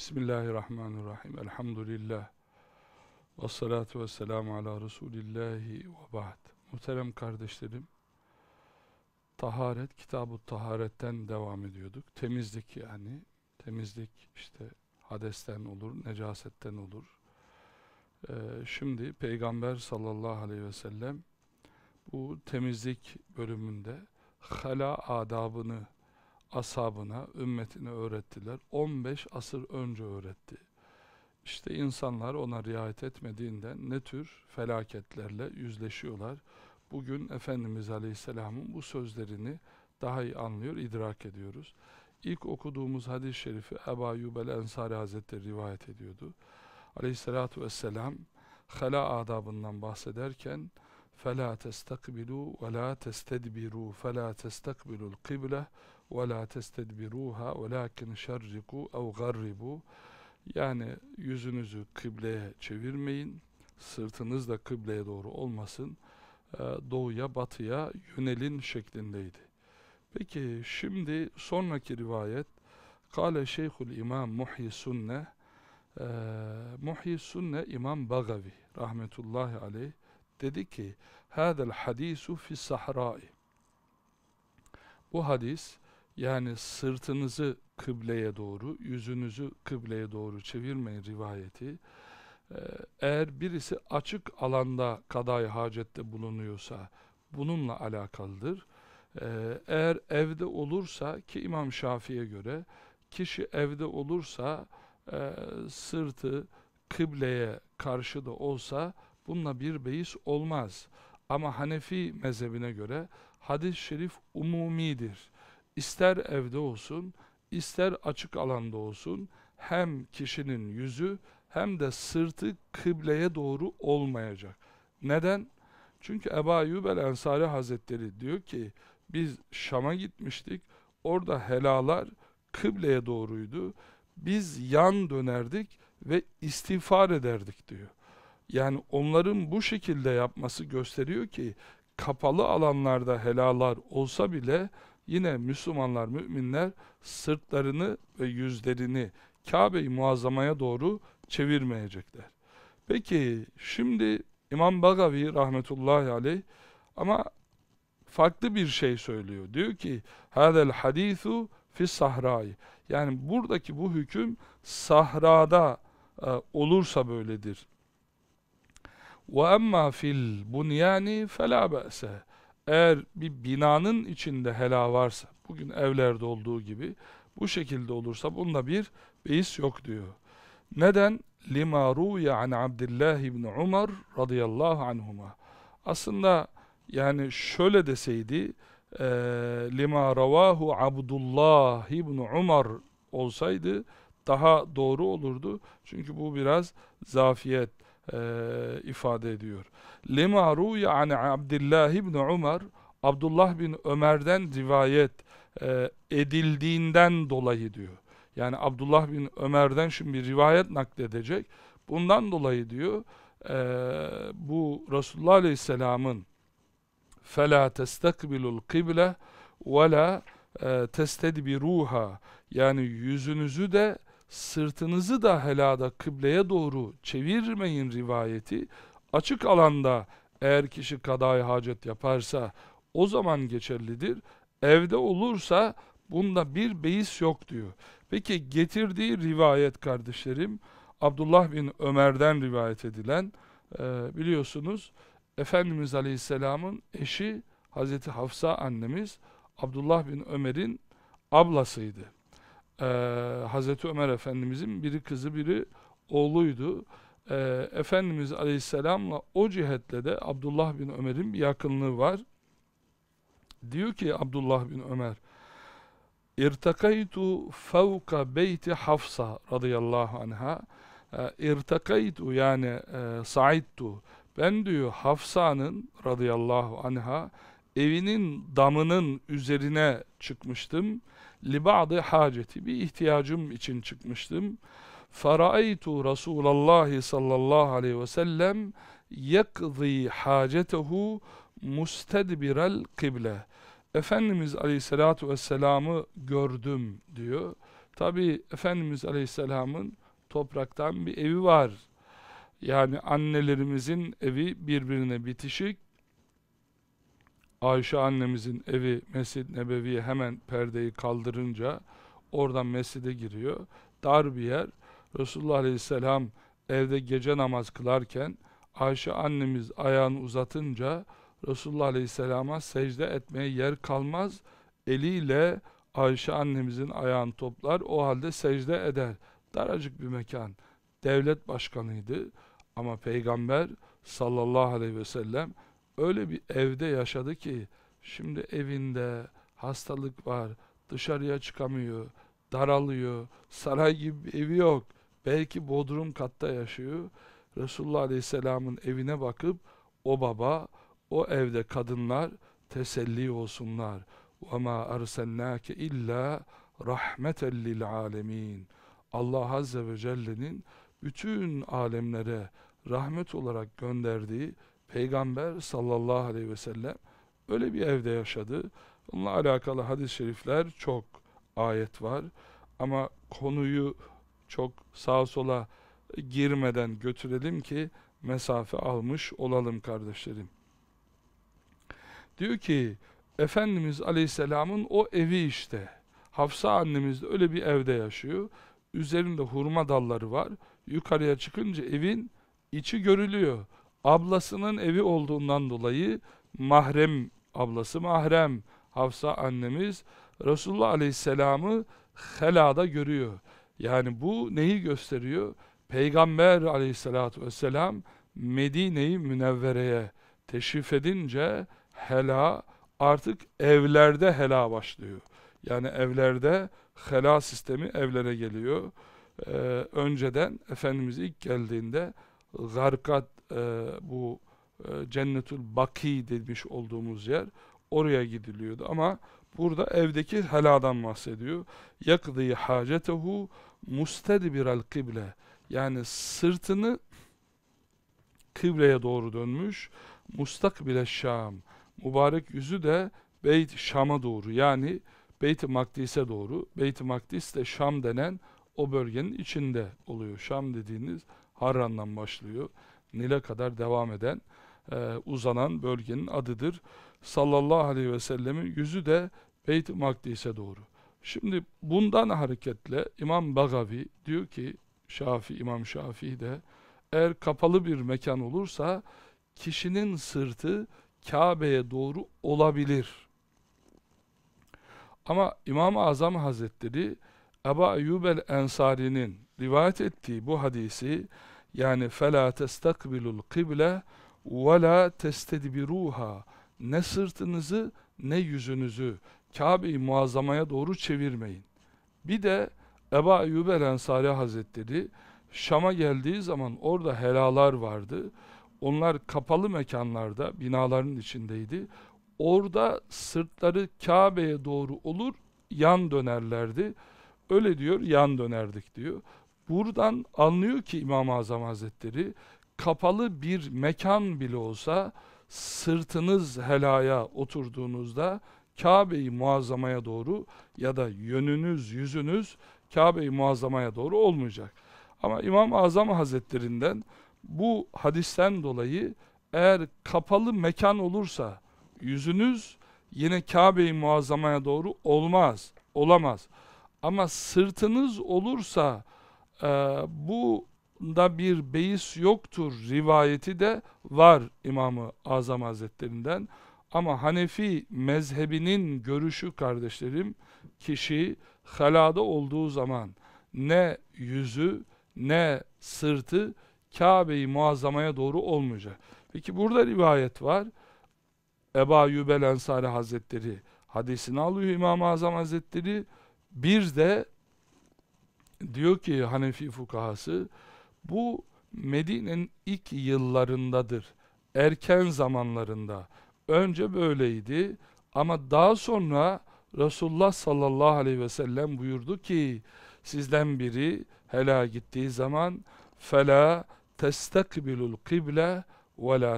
Bismillahirrahmanirrahim. Elhamdülillah. Ve salatu ve selamu ala Resulillahi ve ba'd. Muhterem kardeşlerim, taharet, kitab taharetten devam ediyorduk. Temizlik yani. Temizlik işte hadesten olur, necasetten olur. Ee, şimdi Peygamber sallallahu aleyhi ve sellem bu temizlik bölümünde hala adabını ashabına, ümmetine öğrettiler. 15 asır önce öğretti. İşte insanlar ona riayet etmediğinden ne tür felaketlerle yüzleşiyorlar. Bugün Efendimiz Aleyhisselam'ın bu sözlerini daha iyi anlıyor, idrak ediyoruz. İlk okuduğumuz hadis-i şerifi Ebu Ayyub el-Ensari Hazretleri rivayet ediyordu. Aleyhisselatü vesselam hela adabından bahsederken فَلَا تَسْتَقْبِلُوا وَلَا تَسْتَدْبِرُوا فَلَا تَسْتَقْبِلُوا الْقِبْلَةِ ve la وَلَا تَسْتَدْبِرُوهَا وَلَاكِنْ şerriku, اَوْ garribu, Yani yüzünüzü kıbleye çevirmeyin, sırtınız da kıbleye doğru olmasın, e, doğuya batıya yönelin şeklindeydi. Peki şimdi sonraki rivayet Kale Şeyhul İmam Muhyi Sunne e, Muhyi Sunne İmam Bagavi rahmetullahi aleyh dedi ki Hadel hadisu fi sahrai Bu hadis yani sırtınızı kıbleye doğru, yüzünüzü kıbleye doğru çevirmeyin rivayeti. Ee, eğer birisi açık alanda kaday hacette bulunuyorsa bununla alakalıdır. Ee, eğer evde olursa ki İmam şafiye göre kişi evde olursa e, sırtı kıbleye karşı da olsa bununla bir beis olmaz. Ama Hanefi mezhebine göre hadis-i şerif umumidir ister evde olsun, ister açık alanda olsun hem kişinin yüzü hem de sırtı kıbleye doğru olmayacak. Neden? Çünkü Ebu Ayyub Ensari Hazretleri diyor ki biz Şam'a gitmiştik orada helalar kıbleye doğruydu. Biz yan dönerdik ve istiğfar ederdik diyor. Yani onların bu şekilde yapması gösteriyor ki kapalı alanlarda helalar olsa bile yine Müslümanlar, müminler sırtlarını ve yüzlerini Kabe-i Muazzama'ya doğru çevirmeyecekler. Peki şimdi İmam Bagavi rahmetullahi aleyh ama farklı bir şey söylüyor. Diyor ki hadel hadisu fi sahrayı. Yani buradaki bu hüküm sahrada e, olursa böyledir. Ve emma fil bunyani fela eğer bir binanın içinde hela varsa, bugün evlerde olduğu gibi bu şekilde olursa bunda bir beis yok diyor. Neden? لِمَا رُوْيَ عَنْ عَبْدِاللّٰهِ ibn Umar radıyallahu anhuma. Aslında yani şöyle deseydi e, لِمَا رَوَاهُ عَبْدُاللّٰهِ ibn Umar olsaydı daha doğru olurdu. Çünkü bu biraz zafiyet e, ifade ediyor. Lema ruya an Abdullah bin Ömer Abdullah bin Ömer'den rivayet e, edildiğinden dolayı diyor. Yani Abdullah bin Ömer'den şimdi bir rivayet nakledecek. Bundan dolayı diyor e, bu Resulullah Aleyhisselam'ın فَلَا تَسْتَقْبِلُ الْقِبْلَ وَلَا تestedbiruha yani yüzünüzü de sırtınızı da helada kıbleye doğru çevirmeyin rivayeti açık alanda eğer kişi kadai hacet yaparsa o zaman geçerlidir. Evde olursa bunda bir beis yok diyor. Peki getirdiği rivayet kardeşlerim Abdullah bin Ömer'den rivayet edilen e, biliyorsunuz Efendimiz Aleyhisselam'ın eşi Hazreti Hafsa annemiz Abdullah bin Ömer'in ablasıydı e, Hazreti Ömer Efendimizin biri kızı biri oğluydu. E, Efendimiz Aleyhisselam'la o cihetle de Abdullah bin Ömer'in bir yakınlığı var. Diyor ki Abdullah bin Ömer İrtakaytu fevka beyti Hafsa radıyallahu anha ee, irtakaytu yani e, saittu ben diyor Hafsa'nın radıyallahu anha evinin damının üzerine çıkmıştım لِبَعْضِ haceti Bir ihtiyacım için çıkmıştım. فَرَأَيْتُ Rasulullah sallallahu aleyhi ve sellem يَقْضِي حَاجَتَهُ مُسْتَدْبِرَ kıble. Efendimiz Aleyhisselatü Vesselam'ı gördüm diyor. Tabi Efendimiz Aleyhisselam'ın topraktan bir evi var. Yani annelerimizin evi birbirine bitişik. Ayşe annemizin evi mescid Nebevi'ye hemen perdeyi kaldırınca oradan mescide giriyor. Dar bir yer. Resulullah Aleyhisselam evde gece namaz kılarken Ayşe annemiz ayağını uzatınca Resulullah Aleyhisselam'a secde etmeye yer kalmaz. Eliyle Ayşe annemizin ayağını toplar. O halde secde eder. Daracık bir mekan. Devlet başkanıydı. Ama peygamber sallallahu aleyhi ve sellem öyle bir evde yaşadı ki şimdi evinde hastalık var, dışarıya çıkamıyor, daralıyor, saray gibi bir evi yok. Belki bodrum katta yaşıyor. Resulullah Aleyhisselam'ın evine bakıp o baba, o evde kadınlar teselli olsunlar. وَمَا أَرْسَلْنَاكَ اِلَّا رَحْمَةً لِلْعَالَمِينَ Allah Azze ve Celle'nin bütün alemlere rahmet olarak gönderdiği Peygamber sallallahu aleyhi ve sellem öyle bir evde yaşadı. Bununla alakalı hadis-i şerifler çok ayet var. Ama konuyu çok sağa sola girmeden götürelim ki mesafe almış olalım kardeşlerim. Diyor ki Efendimiz Aleyhisselam'ın o evi işte. Hafsa annemiz de öyle bir evde yaşıyor. Üzerinde hurma dalları var. Yukarıya çıkınca evin içi görülüyor ablasının evi olduğundan dolayı mahrem, ablası mahrem Hafsa annemiz Resulullah Aleyhisselam'ı helada görüyor. Yani bu neyi gösteriyor? Peygamber Aleyhisselatü vesselam Medineyi Münevvere'ye teşrif edince hela artık evlerde hela başlıyor. Yani evlerde hela sistemi evlere geliyor. Ee, önceden Efendimiz ilk geldiğinde garkat e, bu e, Cennetül Baki demiş olduğumuz yer oraya gidiliyordu ama burada evdeki heladan bahsediyor. Yakdi hacetehu mustedbiral kıble yani sırtını kıbleye doğru dönmüş mustak bile Şam mübarek yüzü de Beyt Şam'a doğru yani Beyt-i Makdis'e doğru. Beyt-i Makdis de Şam denen o bölgenin içinde oluyor. Şam dediğiniz Harran'dan başlıyor. Nil'e kadar devam eden, e, uzanan bölgenin adıdır. Sallallahu aleyhi ve sellemin yüzü de Beyt-i Makdis'e doğru. Şimdi bundan hareketle İmam Bagavi diyor ki, Şafi, İmam Şafii de, eğer kapalı bir mekan olursa, kişinin sırtı Kabe'ye doğru olabilir. Ama İmam-ı Azam Hazretleri, Ebu Eyyub el-Ensari'nin rivayet ettiği bu hadisi, yani فَلَا kıble, الْقِبْلَ وَلَا تَسْتَدْبِرُوهَا Ne sırtınızı ne yüzünüzü Kabe-i Muazzama'ya doğru çevirmeyin. Bir de Eba Eyyub el Ensari Hazretleri Şam'a geldiği zaman orada helalar vardı. Onlar kapalı mekanlarda, binaların içindeydi. Orada sırtları Kabe'ye doğru olur, yan dönerlerdi. Öyle diyor, yan dönerdik diyor. Buradan anlıyor ki İmam-ı Azam Hazretleri kapalı bir mekan bile olsa sırtınız helaya oturduğunuzda Kabe-i Muazzama'ya doğru ya da yönünüz, yüzünüz Kabe-i Muazzama'ya doğru olmayacak. Ama İmam-ı Azam Hazretlerinden bu hadisten dolayı eğer kapalı mekan olursa yüzünüz yine Kabe-i Muazzama'ya doğru olmaz, olamaz. Ama sırtınız olursa e, ee, bu da bir beis yoktur rivayeti de var İmamı Azam Hazretlerinden. Ama Hanefi mezhebinin görüşü kardeşlerim kişi halada olduğu zaman ne yüzü ne sırtı Kabe'yi muazzamaya doğru olmayacak. Peki burada rivayet var. Eba Yübel Ensari Hazretleri hadisini alıyor İmam-ı Azam Hazretleri. Bir de diyor ki Hanefi fukahası bu Medine'nin ilk yıllarındadır. Erken zamanlarında. Önce böyleydi ama daha sonra Resulullah sallallahu aleyhi ve sellem buyurdu ki sizden biri hela gittiği zaman fela testakbilul kıble ve la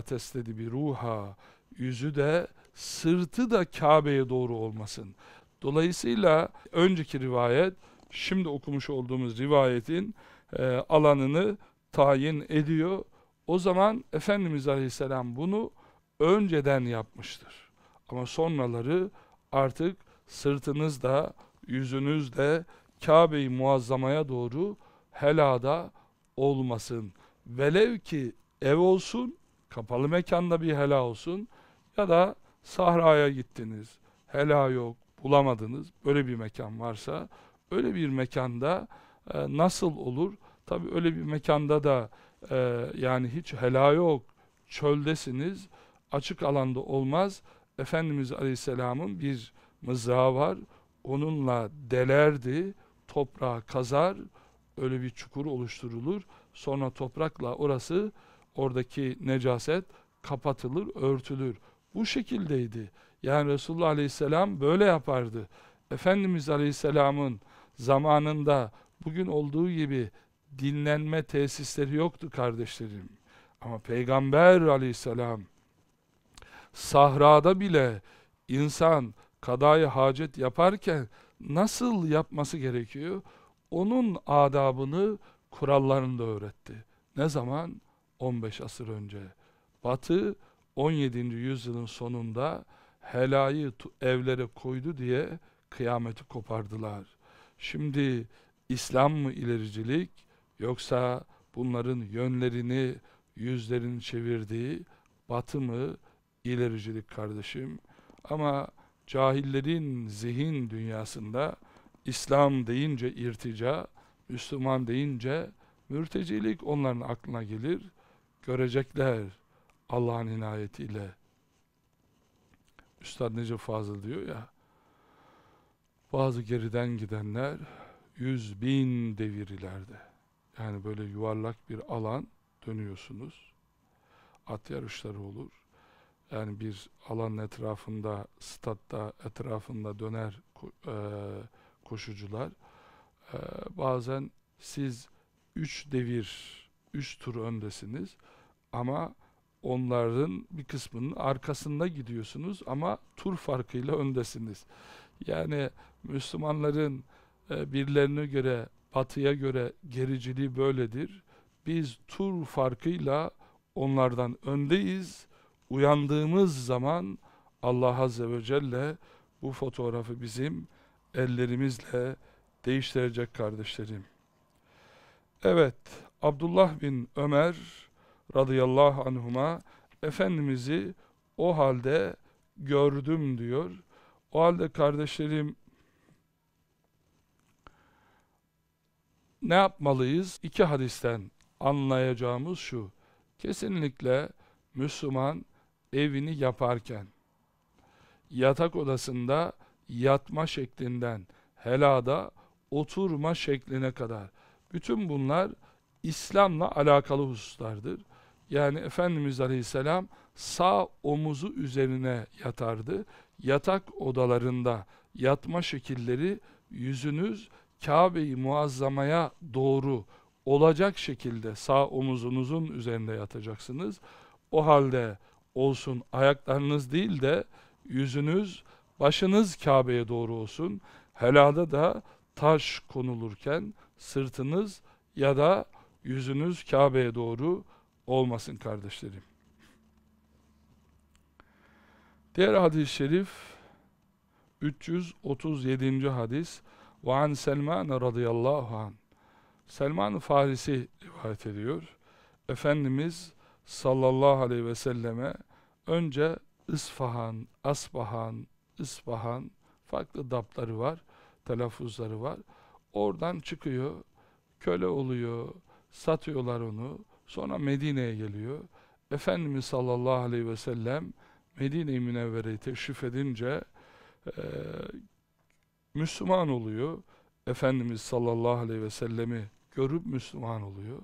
ruha yüzü de sırtı da Kabe'ye doğru olmasın. Dolayısıyla önceki rivayet şimdi okumuş olduğumuz rivayetin e, alanını tayin ediyor. O zaman Efendimiz Aleyhisselam bunu önceden yapmıştır. Ama sonraları artık sırtınızda, yüzünüzde Kabe-i Muazzama'ya doğru helada olmasın. Velev ki ev olsun, kapalı mekanda bir hela olsun ya da sahraya gittiniz, hela yok, bulamadınız, böyle bir mekan varsa Öyle bir mekanda e, nasıl olur? Tabi öyle bir mekanda da e, yani hiç helal yok, çöldesiniz, açık alanda olmaz. Efendimiz Aleyhisselam'ın bir mızrağı var, onunla delerdi, toprağı kazar, öyle bir çukur oluşturulur. Sonra toprakla orası, oradaki necaset kapatılır, örtülür. Bu şekildeydi. Yani Resulullah Aleyhisselam böyle yapardı. Efendimiz Aleyhisselam'ın zamanında bugün olduğu gibi dinlenme tesisleri yoktu kardeşlerim. Ama Peygamber aleyhisselam sahrada bile insan kadayı hacet yaparken nasıl yapması gerekiyor? Onun adabını, kurallarını da öğretti. Ne zaman? 15 asır önce. Batı 17. yüzyılın sonunda helayı evlere koydu diye kıyameti kopardılar. Şimdi İslam mı ilericilik yoksa bunların yönlerini yüzlerini çevirdiği batı mı ilericilik kardeşim? Ama cahillerin zihin dünyasında İslam deyince irtica, Müslüman deyince mürtecilik onların aklına gelir. Görecekler Allah'ın inayetiyle. Üstad Necip Fazıl diyor ya, bazı geriden gidenler yüz bin devir ileride. Yani böyle yuvarlak bir alan dönüyorsunuz. At yarışları olur. Yani bir alanın etrafında, statta etrafında döner e, koşucular. E, bazen siz üç devir, üç tur öndesiniz. Ama onların bir kısmının arkasında gidiyorsunuz ama tur farkıyla öndesiniz. Yani Müslümanların e, birilerine göre, batıya göre gericiliği böyledir. Biz tur farkıyla onlardan öndeyiz. Uyandığımız zaman Allah Azze ve Celle bu fotoğrafı bizim ellerimizle değiştirecek kardeşlerim. Evet, Abdullah bin Ömer radıyallahu anhuma Efendimiz'i o halde gördüm diyor. O halde kardeşlerim ne yapmalıyız? İki hadisten anlayacağımız şu. Kesinlikle Müslüman evini yaparken yatak odasında yatma şeklinden helada oturma şekline kadar bütün bunlar İslam'la alakalı hususlardır. Yani Efendimiz Aleyhisselam sağ omuzu üzerine yatardı. Yatak odalarında yatma şekilleri yüzünüz Kabe'yi Muazzama'ya doğru olacak şekilde sağ omuzunuzun üzerinde yatacaksınız. O halde olsun ayaklarınız değil de yüzünüz, başınız Kabe'ye doğru olsun. Helada da taş konulurken sırtınız ya da yüzünüz Kabe'ye doğru olmasın kardeşlerim. Diğer hadis-i şerif 337. hadis ve an Selman radıyallahu an. Selman Farisi rivayet ediyor. Efendimiz sallallahu aleyhi ve selleme önce İsfahan, Asbahan, İsfahan farklı dapları var, telaffuzları var. Oradan çıkıyor, köle oluyor, satıyorlar onu. Sonra Medine'ye geliyor. Efendimiz sallallahu aleyhi ve sellem Medine-i Münevvere'yi teşrif edince e, Müslüman oluyor. Efendimiz sallallahu aleyhi ve sellemi görüp Müslüman oluyor.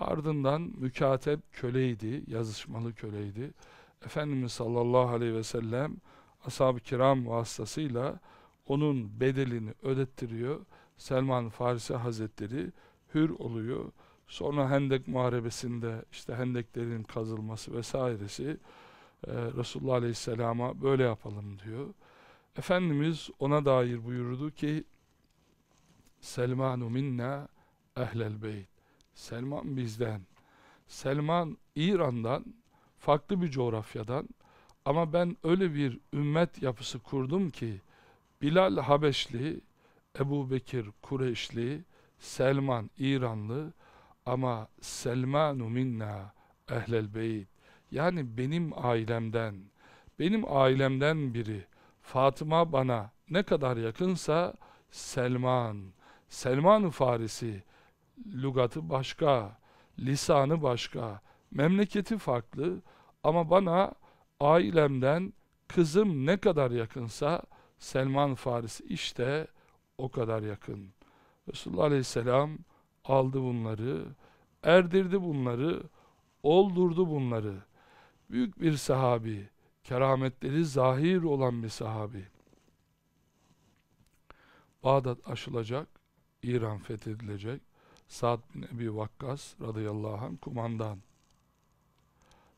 Ardından mükatep köleydi, yazışmalı köleydi. Efendimiz sallallahu aleyhi ve sellem ashab-ı kiram vasıtasıyla onun bedelini ödettiriyor. Selman Farisi Hazretleri hür oluyor. Sonra Hendek Muharebesi'nde işte Hendeklerin kazılması vesairesi e, Resulullah Aleyhisselam'a böyle yapalım diyor. Efendimiz ona dair buyurdu ki Selmanu minna ehlel beyt. Selman bizden. Selman İran'dan, farklı bir coğrafyadan ama ben öyle bir ümmet yapısı kurdum ki Bilal Habeşli, Ebu Bekir Kureyşli, Selman İranlı ama Selmanu minna ehlel beyt. Yani benim ailemden, benim ailemden biri.'' Fatıma bana ne kadar yakınsa Selman, Selman Farisi, lugatı başka, lisanı başka, memleketi farklı ama bana ailemden kızım ne kadar yakınsa Selman Farisi işte o kadar yakın. Resulullah Aleyhisselam aldı bunları, erdirdi bunları, oldurdu bunları. Büyük bir sahabi, kerametleri zahir olan bir sahabi. Bağdat aşılacak, İran fethedilecek. Sa'd bin Ebi Vakkas radıyallahu anh kumandan.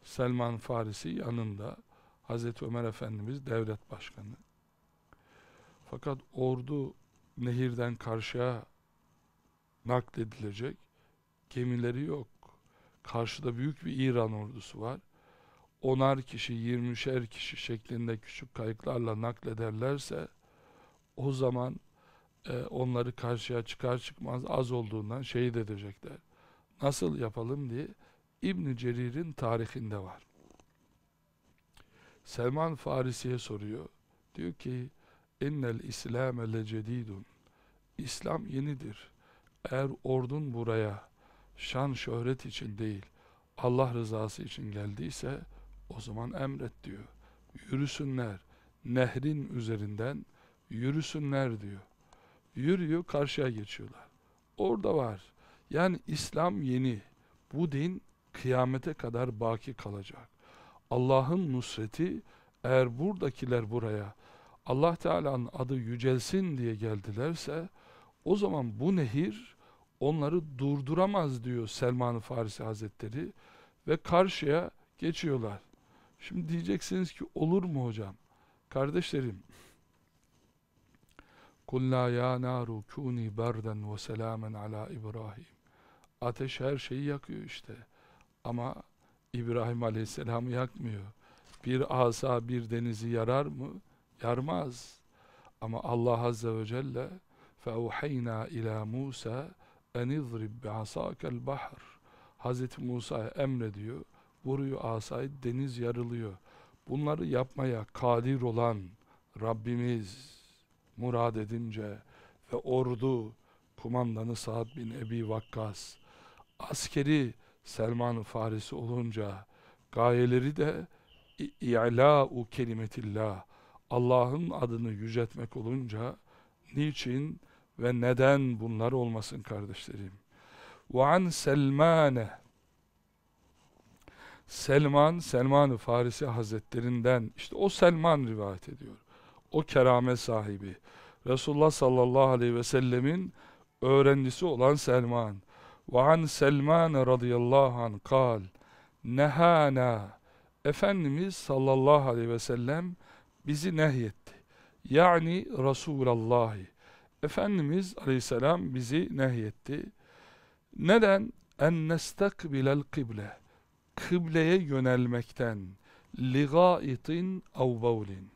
Selman Farisi yanında. Hazreti Ömer Efendimiz devlet başkanı. Fakat ordu nehirden karşıya nakledilecek. Gemileri yok. Karşıda büyük bir İran ordusu var onar kişi, yirmişer kişi şeklinde küçük kayıklarla naklederlerse o zaman e, onları karşıya çıkar çıkmaz az olduğundan şehit edecekler. Nasıl yapalım diye ibn Cerir'in tarihinde var. Selman Farisi'ye soruyor. Diyor ki innel İslame lecedidun. İslam yenidir. Eğer ordun buraya şan şöhret için değil Allah rızası için geldiyse o zaman emret diyor. Yürüsünler. Nehrin üzerinden yürüsünler diyor. Yürüyor karşıya geçiyorlar. Orada var. Yani İslam yeni. Bu din kıyamete kadar baki kalacak. Allah'ın nusreti eğer buradakiler buraya Allah Teala'nın adı yücelsin diye geldilerse o zaman bu nehir onları durduramaz diyor Selman-ı Farisi Hazretleri ve karşıya geçiyorlar. Şimdi diyeceksiniz ki olur mu hocam? Kardeşlerim Kulla ya naru kuni berden ve selamen ala İbrahim. Ateş her şeyi yakıyor işte. Ama İbrahim Aleyhisselam'ı yakmıyor. Bir asa bir denizi yarar mı? Yarmaz. Ama Allah Azze ve Celle فَاُوْحَيْنَا ila Musa اَنِذْرِبْ بِعَصَاكَ الْبَحْرِ Hz. Musa'ya emrediyor vuruyor asayı deniz yarılıyor. Bunları yapmaya kadir olan Rabbimiz murad edince ve ordu kumandanı Sa'd bin Ebi Vakkas askeri Selman Farisi olunca gayeleri de i'la'u kelimetillah Allah'ın adını yüceltmek olunca niçin ve neden bunlar olmasın kardeşlerim? Ve an Selmane Selman, Selman-ı Farisi Hazretlerinden, işte o Selman rivayet ediyor. O kerame sahibi. Resulullah sallallahu aleyhi ve sellemin öğrencisi olan Selman. وَعَنْ سَلْمَانَ radıyallahu anh kal nehana Efendimiz sallallahu aleyhi ve sellem bizi nehyetti. Yani Resulallahi. Efendimiz aleyhisselam bizi nehyetti. Neden? En nestakbilel kıble kıbleye yönelmekten li gaitin av bavlin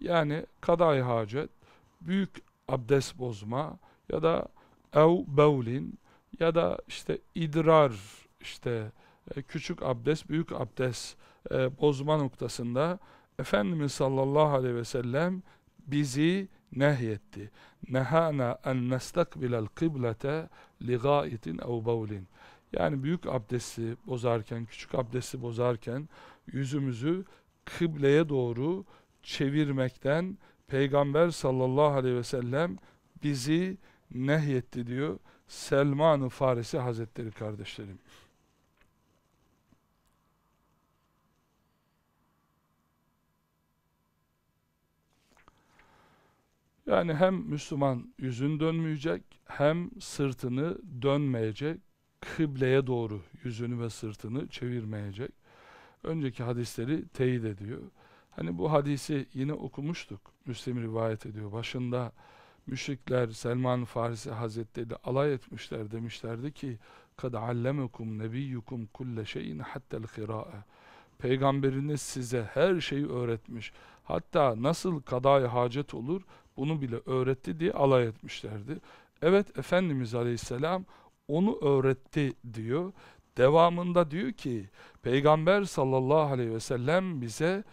yani kaday hacet büyük abdest bozma ya da ev bavlin ya da işte idrar işte e, küçük abdest büyük abdest e, bozma noktasında Efendimiz sallallahu aleyhi ve sellem bizi nehyetti. Nehana en nestakbilel kıblete li gaitin ev bavlin. Yani büyük abdesti bozarken, küçük abdesti bozarken yüzümüzü kıbleye doğru çevirmekten Peygamber sallallahu aleyhi ve sellem bizi nehyetti diyor Selman-ı Farisi Hazretleri kardeşlerim. Yani hem Müslüman yüzün dönmeyecek, hem sırtını dönmeyecek, kıbleye doğru yüzünü ve sırtını çevirmeyecek. Önceki hadisleri teyit ediyor. Hani bu hadisi yine okumuştuk. Müslim rivayet ediyor. Başında müşrikler Selman Farisi Hazretleri alay etmişler demişlerdi ki kad allemekum nebiyyukum kulle şeyin hattel kirae peygamberiniz size her şeyi öğretmiş hatta nasıl kadai hacet olur bunu bile öğretti diye alay etmişlerdi evet Efendimiz Aleyhisselam onu öğretti diyor. Devamında diyor ki Peygamber sallallahu aleyhi ve sellem bize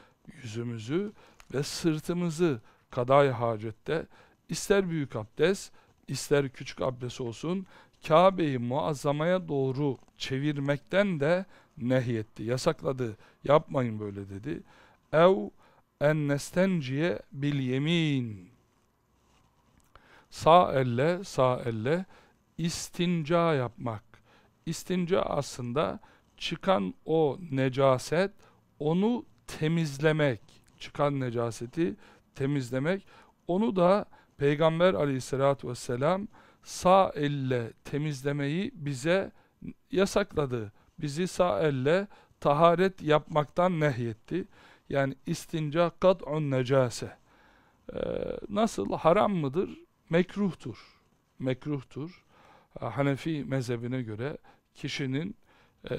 yüzümüzü ve sırtımızı kaday hacette ister büyük abdest ister küçük abdest olsun Kabe'yi muazzamaya doğru çevirmekten de nehyetti, yasakladı. Yapmayın böyle dedi. Ev ennestenciye nestenciye bil yemin. Sağ elle, sağ elle istinca yapmak. İstinca aslında çıkan o necaset, onu temizlemek. Çıkan necaseti temizlemek. Onu da Peygamber aleyhissalatü vesselam sağ elle temizlemeyi bize yasakladı. Bizi sağ elle taharet yapmaktan nehyetti. Yani istinca kat'un necase. Ee, nasıl? Haram mıdır? Mekruhtur. Mekruhtur. Hanefi mezhebine göre kişinin e,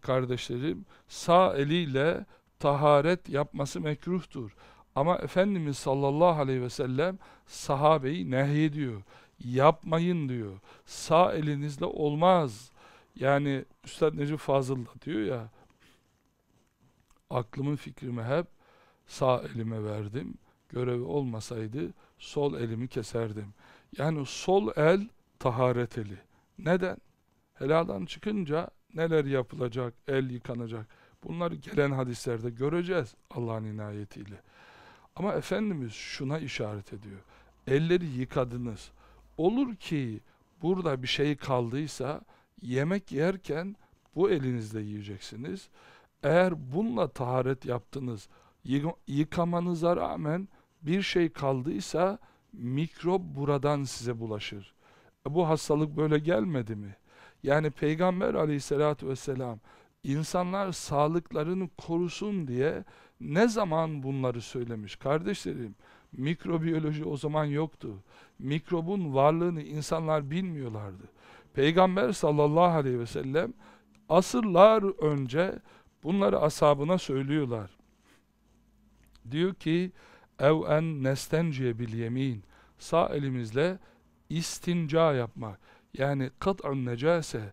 kardeşlerim sağ eliyle taharet yapması mekruhtur. Ama Efendimiz sallallahu aleyhi ve sellem sahabeyi nehyediyor. Yapmayın diyor. Sağ elinizle olmaz. Yani Üstad Necip Fazıl da diyor ya aklımın fikrimi hep sağ elime verdim. Görevi olmasaydı sol elimi keserdim. Yani sol el Tahareteli. Neden? Heladan çıkınca neler yapılacak, el yıkanacak. Bunlar gelen hadislerde göreceğiz Allah'ın inayetiyle. Ama Efendimiz şuna işaret ediyor. Elleri yıkadınız. Olur ki burada bir şey kaldıysa yemek yerken bu elinizle yiyeceksiniz. Eğer bununla taharet yaptınız, yıkamanıza rağmen bir şey kaldıysa mikrop buradan size bulaşır. Bu hastalık böyle gelmedi mi? Yani Peygamber aleyhissalatü vesselam insanlar sağlıklarını korusun diye ne zaman bunları söylemiş? Kardeşlerim mikrobiyoloji o zaman yoktu. Mikrobun varlığını insanlar bilmiyorlardı. Peygamber sallallahu aleyhi ve sellem asırlar önce bunları asabına söylüyorlar. Diyor ki ev en nestenciye bil yemin sağ elimizle istinca yapmak. Yani kat'un necase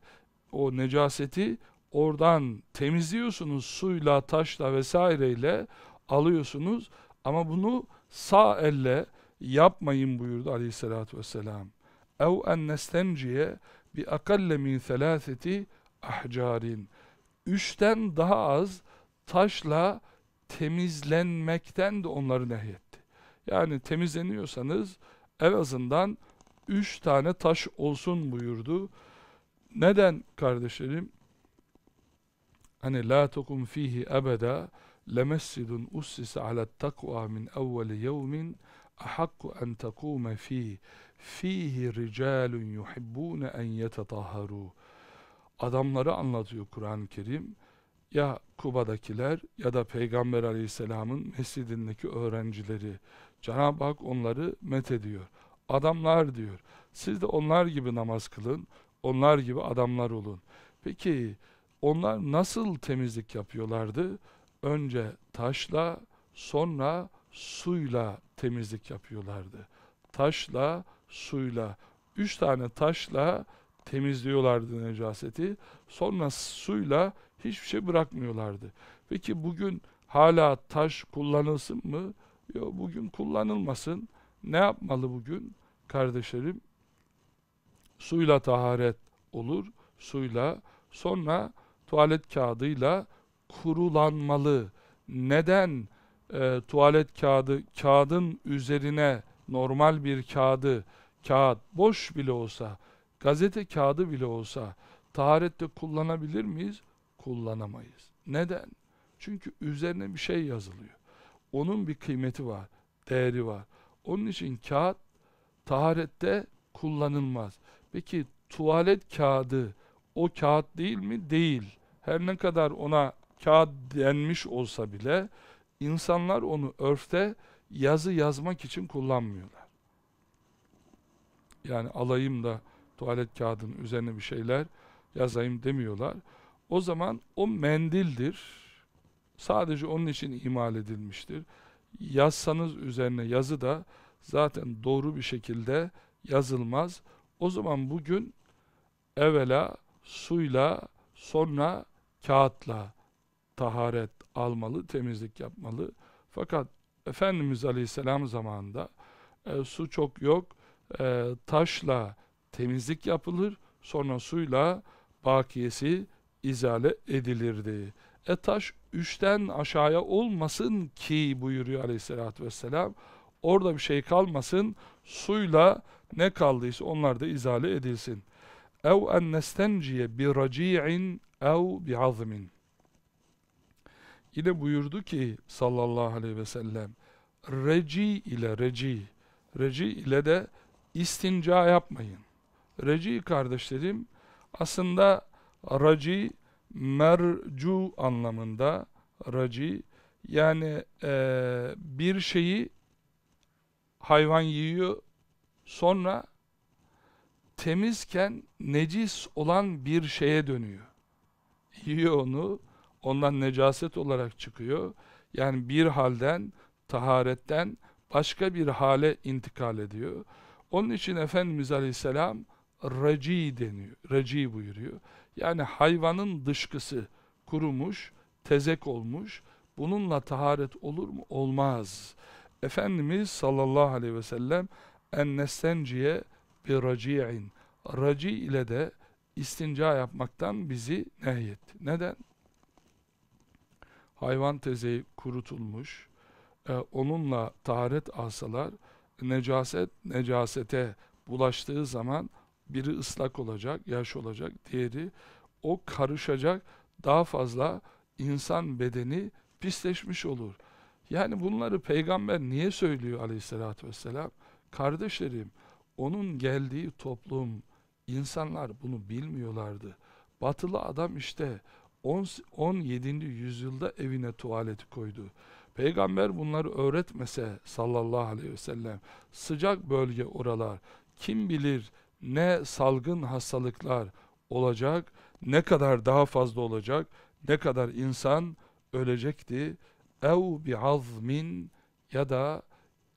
o necaseti oradan temizliyorsunuz suyla, taşla vesaireyle alıyorsunuz ama bunu sağ elle yapmayın buyurdu aleyhissalatü vesselam. Ev en nestenciye bi akalle min selaseti ahcarin. Üçten daha az taşla temizlenmekten de onları nehyetti. Yani temizleniyorsanız en azından üç tane taş olsun buyurdu. Neden kardeşlerim? Hani la tukum fihi ebeda lemessidun ussise alet takva min evveli yevmin ahakku en takume fihi fihi ricalun yuhibbune en yetetahharu adamları anlatıyor Kur'an-ı Kerim ya Kuba'dakiler ya da Peygamber Aleyhisselam'ın mescidindeki öğrencileri Cenab-ı Hak onları met ediyor adamlar diyor. Siz de onlar gibi namaz kılın, onlar gibi adamlar olun. Peki onlar nasıl temizlik yapıyorlardı? Önce taşla, sonra suyla temizlik yapıyorlardı. Taşla, suyla, üç tane taşla temizliyorlardı necaseti. Sonra suyla hiçbir şey bırakmıyorlardı. Peki bugün hala taş kullanılsın mı? Yok bugün kullanılmasın. Ne yapmalı bugün? kardeşlerim suyla taharet olur. Suyla sonra tuvalet kağıdıyla kurulanmalı. Neden e, tuvalet kağıdı kağıdın üzerine normal bir kağıdı kağıt boş bile olsa gazete kağıdı bile olsa taharette kullanabilir miyiz? Kullanamayız. Neden? Çünkü üzerine bir şey yazılıyor. Onun bir kıymeti var, değeri var. Onun için kağıt taharette kullanılmaz. Peki tuvalet kağıdı o kağıt değil mi? Değil. Her ne kadar ona kağıt denmiş olsa bile insanlar onu örfte yazı yazmak için kullanmıyorlar. Yani alayım da tuvalet kağıdının üzerine bir şeyler yazayım demiyorlar. O zaman o mendildir. Sadece onun için imal edilmiştir. Yazsanız üzerine yazı da zaten doğru bir şekilde yazılmaz. O zaman bugün evvela suyla sonra kağıtla taharet almalı, temizlik yapmalı. Fakat Efendimiz Aleyhisselam zamanında e, su çok yok, e, taşla temizlik yapılır, sonra suyla bakiyesi izale edilirdi. E taş üçten aşağıya olmasın ki buyuruyor aleyhissalatü vesselam. Orada bir şey kalmasın. Suyla ne kaldıysa onlar da izale edilsin. Ev en nestenciye bi raci'in ev bi azmin. Yine buyurdu ki sallallahu aleyhi ve sellem reci ile reci reci ile de istinca yapmayın. Reci kardeşlerim aslında raci mercu anlamında raci yani e, bir şeyi hayvan yiyor. Sonra temizken necis olan bir şeye dönüyor. Yiyor onu, ondan necaset olarak çıkıyor. Yani bir halden, taharetten başka bir hale intikal ediyor. Onun için Efendimiz Aleyhisselam raci deniyor, raci buyuruyor. Yani hayvanın dışkısı kurumuş, tezek olmuş. Bununla taharet olur mu? Olmaz. Efendimiz sallallahu aleyhi ve sellem en nestenciye bir raci'in. Raci ile de istinca yapmaktan bizi nehyetti. Neden? Hayvan tezeyi kurutulmuş, e, onunla taharet alsalar, necaset necasete bulaştığı zaman biri ıslak olacak, yaş olacak, diğeri o karışacak, daha fazla insan bedeni pisleşmiş olur. Yani bunları peygamber niye söylüyor aleyhissalatü vesselam? Kardeşlerim, onun geldiği toplum, insanlar bunu bilmiyorlardı. Batılı adam işte 10 17. yüzyılda evine tuvaleti koydu. Peygamber bunları öğretmese sallallahu aleyhi ve sellem sıcak bölge oralar kim bilir ne salgın hastalıklar olacak ne kadar daha fazla olacak ne kadar insan ölecekti ev bi azmin ya da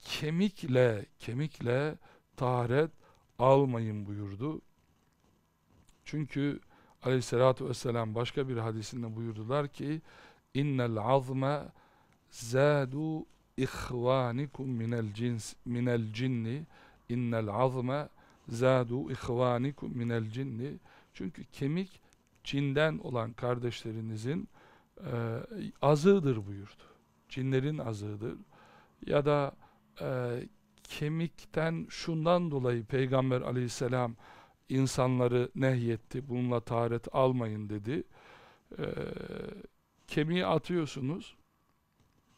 kemikle kemikle taharet almayın buyurdu. Çünkü Aleyhisselatü vesselam başka bir hadisinde buyurdular ki innel azme zâdu ihvanikum minel cins minel cinni innel azme zâdu ihvanikum minel cinni çünkü kemik cinden olan kardeşlerinizin e, azığıdır buyurdu cinlerin azığıdır. Ya da e, kemikten şundan dolayı Peygamber aleyhisselam insanları nehyetti. Bununla taharet almayın dedi. E, kemiği atıyorsunuz.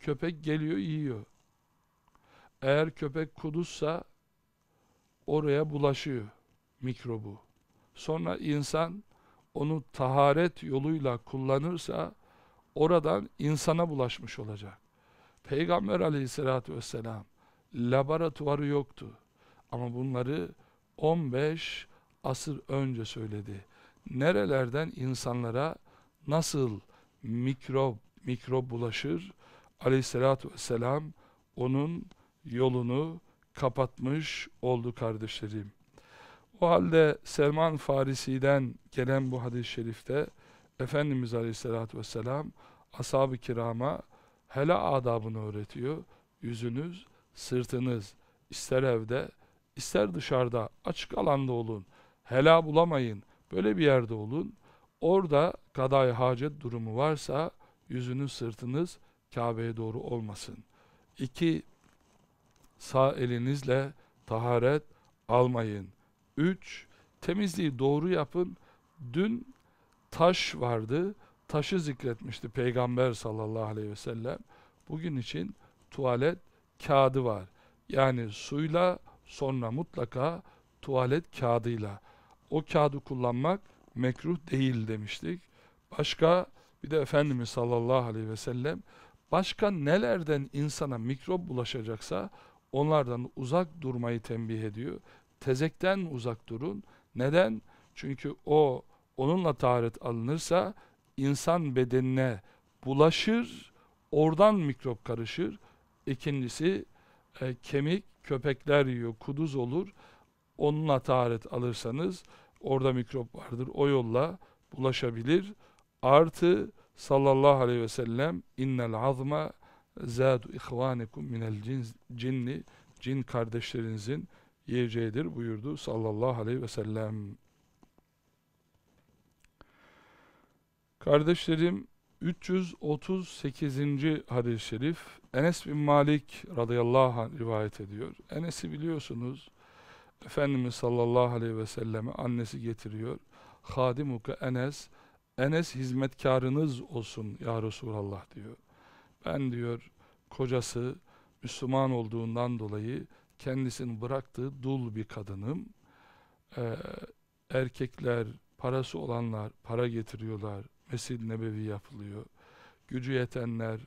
Köpek geliyor yiyor. Eğer köpek kudussa oraya bulaşıyor mikrobu. Sonra insan onu taharet yoluyla kullanırsa oradan insana bulaşmış olacak. Peygamber aleyhissalatü vesselam laboratuvarı yoktu. Ama bunları 15 asır önce söyledi. Nerelerden insanlara nasıl mikrop, mikrop bulaşır? Aleyhissalatü vesselam onun yolunu kapatmış oldu kardeşlerim. O halde Selman Farisi'den gelen bu hadis-i şerifte Efendimiz Aleyhisselatü Vesselam ashab-ı kirama Hele adabını öğretiyor. Yüzünüz, sırtınız ister evde, ister dışarıda, açık alanda olun. Hela bulamayın. Böyle bir yerde olun. Orada kaday hacet durumu varsa yüzünüz, sırtınız Kabe'ye doğru olmasın. İki, sağ elinizle taharet almayın. Üç, temizliği doğru yapın. Dün taş vardı taşı zikretmişti Peygamber sallallahu aleyhi ve sellem. Bugün için tuvalet kağıdı var. Yani suyla sonra mutlaka tuvalet kağıdıyla. O kağıdı kullanmak mekruh değil demiştik. Başka bir de Efendimiz sallallahu aleyhi ve sellem başka nelerden insana mikrop bulaşacaksa onlardan uzak durmayı tembih ediyor. Tezekten uzak durun. Neden? Çünkü o onunla taharet alınırsa insan bedenine bulaşır, oradan mikrop karışır. İkincisi e, kemik, köpekler yiyor, kuduz olur. Onunla taharet alırsanız orada mikrop vardır. O yolla bulaşabilir. Artı sallallahu aleyhi ve sellem innel azma zâdu ihvânikum minel cin, cinni cin kardeşlerinizin yiyeceğidir buyurdu sallallahu aleyhi ve sellem. Kardeşlerim 338. hadis-i şerif Enes bin Malik radıyallahu anh rivayet ediyor. Enes'i biliyorsunuz Efendimiz sallallahu aleyhi ve selleme annesi getiriyor. Hadimuka Enes Enes hizmetkarınız olsun ya Resulallah diyor. Ben diyor kocası Müslüman olduğundan dolayı kendisini bıraktığı dul bir kadınım. Ee, erkekler parası olanlar para getiriyorlar Mescid-i Nebevi yapılıyor. Gücü yetenler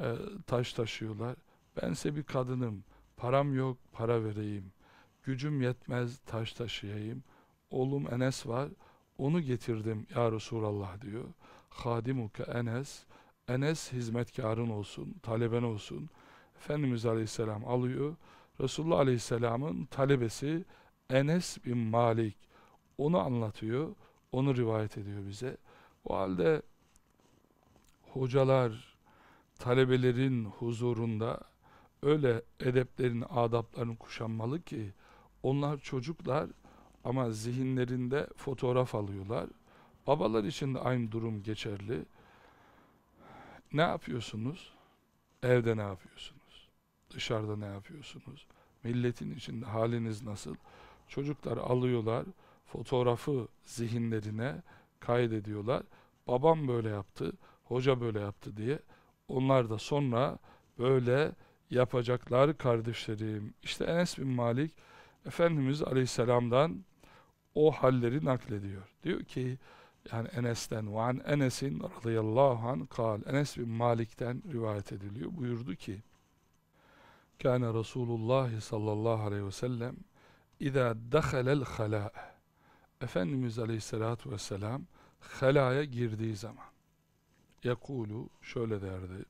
e, taş taşıyorlar. Bense bir kadınım. Param yok, para vereyim. Gücüm yetmez, taş taşıyayım. Oğlum Enes var, onu getirdim ya Resulallah diyor. Hadimuke Enes, Enes hizmetkarın olsun, taleben olsun. Efendimiz Aleyhisselam alıyor. Resulullah Aleyhisselam'ın talebesi Enes bin Malik. Onu anlatıyor, onu rivayet ediyor bize. O halde hocalar talebelerin huzurunda öyle edeplerin, adaplarını kuşanmalı ki onlar çocuklar ama zihinlerinde fotoğraf alıyorlar. Babalar için de aynı durum geçerli. Ne yapıyorsunuz? Evde ne yapıyorsunuz? Dışarıda ne yapıyorsunuz? Milletin içinde haliniz nasıl? Çocuklar alıyorlar fotoğrafı zihinlerine kaydediyorlar. Babam böyle yaptı, hoca böyle yaptı diye. Onlar da sonra böyle yapacaklar kardeşlerim. İşte Enes bin Malik Efendimiz Aleyhisselam'dan o halleri naklediyor. Diyor ki yani Enes'ten ve an Enes'in radıyallahu an kal. Enes bin Malik'ten rivayet ediliyor. Buyurdu ki Kâne Resulullah sallallahu aleyhi ve sellem İzâ dehalel halâ'e Efendimiz Aleyhisselatü Vesselam helaya girdiği zaman yakulu şöyle derdi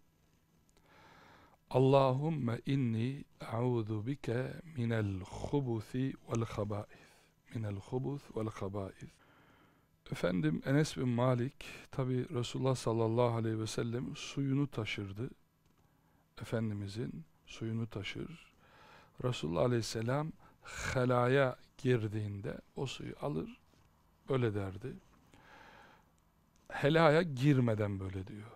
Allahümme inni a'udhu bike minel hubuthi vel habaith minel hubuth vel habaith Efendim Enes bin Malik tabi Resulullah sallallahu aleyhi ve sellem suyunu taşırdı Efendimizin suyunu taşır Resulullah aleyhisselam helaya girdiğinde o suyu alır Öyle derdi. Helaya girmeden böyle diyor.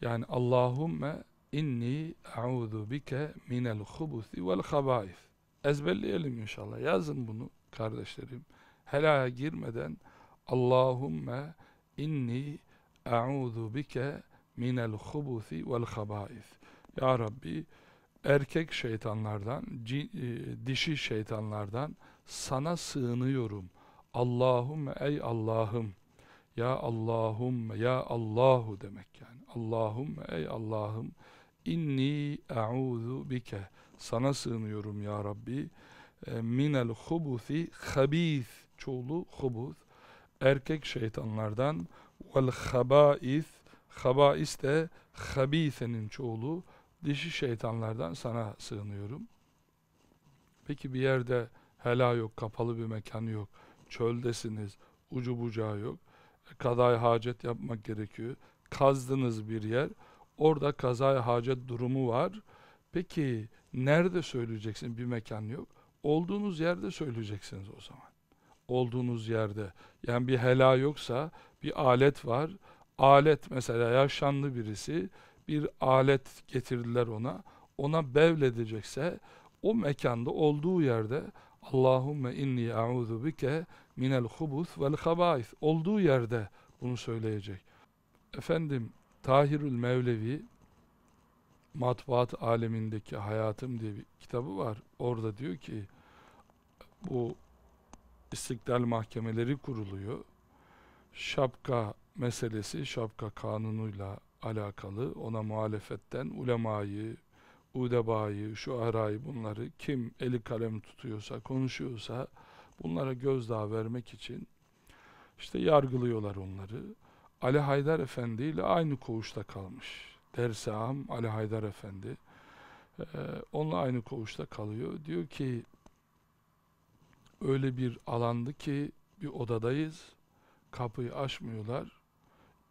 Yani Allahümme inni a'udhu bike minel hubusi vel habaif. Ezberleyelim inşallah. Yazın bunu kardeşlerim. Helaya girmeden Allahümme inni a'udhu bike minel hubusi vel habaif. Ya Rabbi erkek şeytanlardan, e, dişi şeytanlardan sana sığınıyorum. Allahümme ey Allah'ım ya Allahümme ya Allahu demek yani. Allahümme ey Allah'ım inni e'udhu bike sana sığınıyorum ya Rabbi e, minel hubuthi habith çoğulu hubuth erkek şeytanlardan vel habais habais de habisenin çoğulu dişi şeytanlardan sana sığınıyorum peki bir yerde hela yok kapalı bir mekan yok çöldesiniz, ucu bucağı yok. Kaday hacet yapmak gerekiyor. Kazdınız bir yer, orada kazay hacet durumu var. Peki nerede söyleyeceksin bir mekan yok? Olduğunuz yerde söyleyeceksiniz o zaman. Olduğunuz yerde. Yani bir hela yoksa bir alet var. Alet mesela yaşanlı birisi bir alet getirdiler ona. Ona bevledecekse o mekanda olduğu yerde Allahumme inni a'udhu bike minel hubus vel habais olduğu yerde bunu söyleyecek. Efendim Tahirül Mevlevi matbuat alemindeki hayatım diye bir kitabı var. Orada diyor ki bu istiklal mahkemeleri kuruluyor. Şapka meselesi, şapka kanunuyla alakalı ona muhalefetten ulemayı, udebayı, şu arayı bunları kim eli kalem tutuyorsa, konuşuyorsa bunlara gözdağı vermek için işte yargılıyorlar onları. Ali Haydar Efendi ile aynı koğuşta kalmış. Dersam Ali Haydar Efendi. Ee, onunla aynı koğuşta kalıyor. Diyor ki öyle bir alandı ki bir odadayız. Kapıyı açmıyorlar.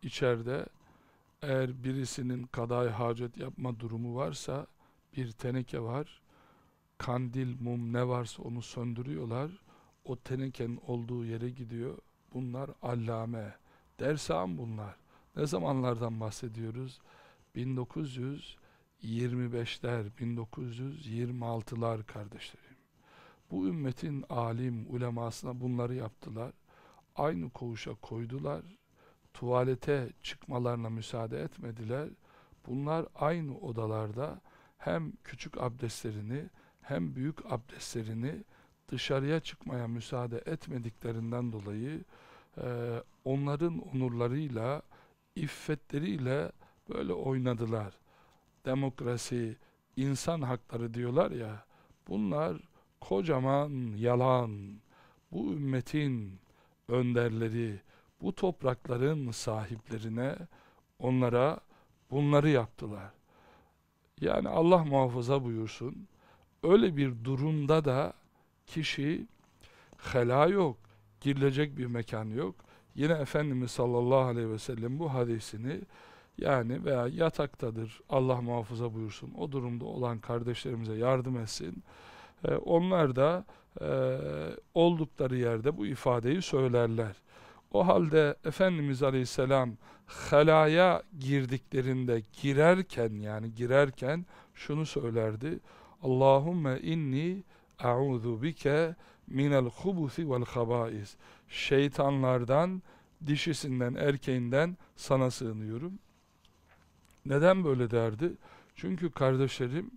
İçeride eğer birisinin kaday hacet yapma durumu varsa bir teneke var. Kandil, mum ne varsa onu söndürüyorlar. O tenekenin olduğu yere gidiyor. Bunlar allame. Dersham bunlar. Ne zamanlardan bahsediyoruz? 1925'ler, 1926'lar kardeşlerim. Bu ümmetin alim, ulemasına bunları yaptılar. Aynı koğuşa koydular. Tuvalete çıkmalarına müsaade etmediler. Bunlar aynı odalarda hem küçük abdestlerini hem büyük abdestlerini dışarıya çıkmaya müsaade etmediklerinden dolayı e, onların onurlarıyla, iffetleriyle böyle oynadılar. Demokrasi, insan hakları diyorlar ya, bunlar kocaman yalan. Bu ümmetin önderleri, bu toprakların sahiplerine, onlara bunları yaptılar. Yani Allah muhafaza buyursun. Öyle bir durumda da kişi hela yok. Girilecek bir mekan yok. Yine Efendimiz sallallahu aleyhi ve sellem bu hadisini yani veya yataktadır Allah muhafaza buyursun o durumda olan kardeşlerimize yardım etsin. Ee, onlar da e, oldukları yerde bu ifadeyi söylerler. O halde Efendimiz Aleyhisselam helaya girdiklerinde girerken yani girerken şunu söylerdi. Allahümme inni a'udhu bike minel hubusi vel habais. Şeytanlardan, dişisinden, erkeğinden sana sığınıyorum. Neden böyle derdi? Çünkü kardeşlerim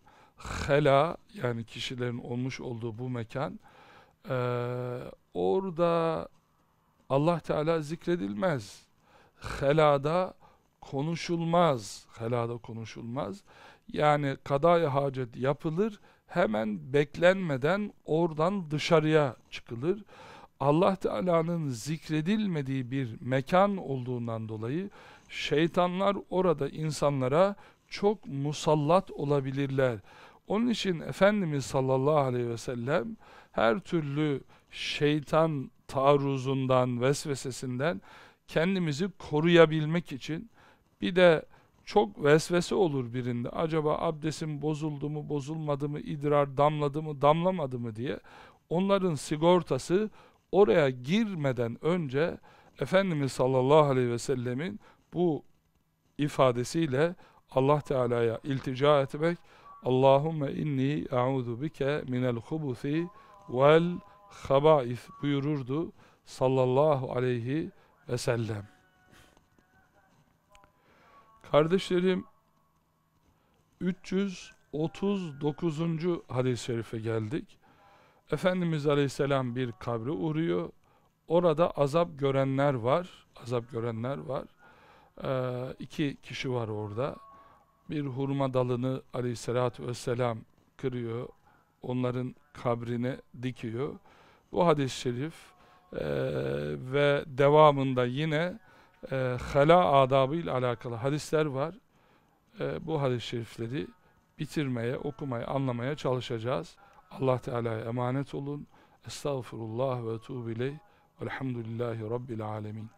hela yani kişilerin olmuş olduğu bu mekan ee, orada Allah Teala zikredilmez. Helada konuşulmaz. Helada konuşulmaz. Yani kaday hacet yapılır. Hemen beklenmeden oradan dışarıya çıkılır. Allah Teala'nın zikredilmediği bir mekan olduğundan dolayı şeytanlar orada insanlara çok musallat olabilirler. Onun için Efendimiz sallallahu aleyhi ve sellem her türlü şeytan taarruzundan, vesvesesinden kendimizi koruyabilmek için bir de çok vesvese olur birinde. Acaba abdestim bozuldu mu, bozulmadı mı, idrar damladı mı, damlamadı mı diye. Onların sigortası oraya girmeden önce Efendimiz sallallahu aleyhi ve sellemin bu ifadesiyle Allah Teala'ya iltica etmek Allahümme inni e'udu bike minel hubuthi vel habaif buyururdu sallallahu aleyhi ve sellem. Kardeşlerim 339. hadis-i şerife geldik. Efendimiz aleyhisselam bir kabre uğruyor. Orada azap görenler var. Azap görenler var. Ee, iki kişi var orada. Bir hurma dalını aleyhissalatü vesselam kırıyor. Onların kabrine dikiyor. Bu hadis-i şerif e, ve devamında yine e, hala adabı ile alakalı hadisler var. E, bu hadis-i şerifleri bitirmeye, okumaya, anlamaya çalışacağız. Allah Teala'ya emanet olun. Estağfurullah ve tuğbileyh. Velhamdülillahi Rabbil alemin.